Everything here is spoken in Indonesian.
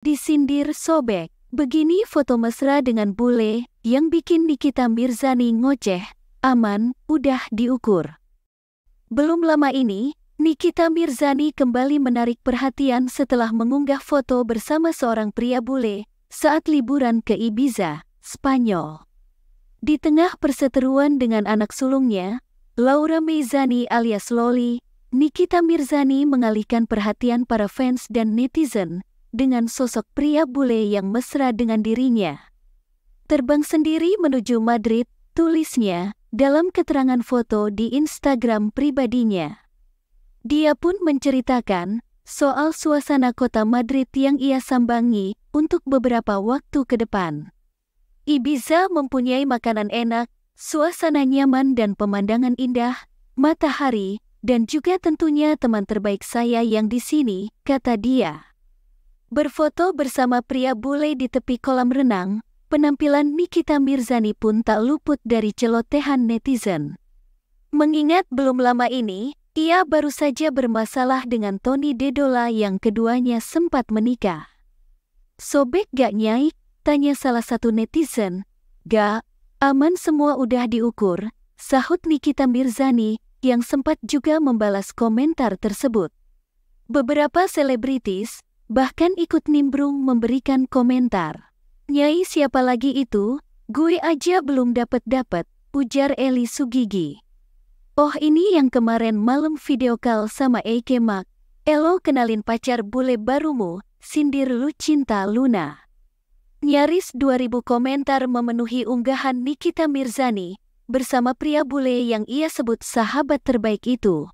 Disindir sobek. Begini foto mesra dengan bule yang bikin Nikita Mirzani ngoceh, aman, udah diukur. Belum lama ini, Nikita Mirzani kembali menarik perhatian setelah mengunggah foto bersama seorang pria bule saat liburan ke Ibiza, Spanyol. Di tengah perseteruan dengan anak sulungnya, Laura Meizani alias Loli, Nikita Mirzani mengalihkan perhatian para fans dan netizen dengan sosok pria bule yang mesra dengan dirinya. Terbang sendiri menuju Madrid, tulisnya dalam keterangan foto di Instagram pribadinya. Dia pun menceritakan soal suasana kota Madrid yang ia sambangi untuk beberapa waktu ke depan. Ibiza mempunyai makanan enak, suasana nyaman dan pemandangan indah, matahari, dan juga tentunya teman terbaik saya yang di sini, kata dia. Berfoto bersama pria bule di tepi kolam renang, penampilan Nikita Mirzani pun tak luput dari celotehan netizen. Mengingat belum lama ini, ia baru saja bermasalah dengan Tony Dedola yang keduanya sempat menikah. Sobek gak nyai? Tanya salah satu netizen. Gak, aman semua udah diukur, sahut Nikita Mirzani yang sempat juga membalas komentar tersebut. Beberapa selebritis, Bahkan ikut nimbrung memberikan komentar. Nyai siapa lagi itu? Gue aja belum dapat dapet ujar Eli Sugigi. Oh ini yang kemarin malam video call sama Eike Mak. Elo kenalin pacar bule barumu, sindir lu cinta Luna. Nyaris 2000 komentar memenuhi unggahan Nikita Mirzani bersama pria bule yang ia sebut sahabat terbaik itu.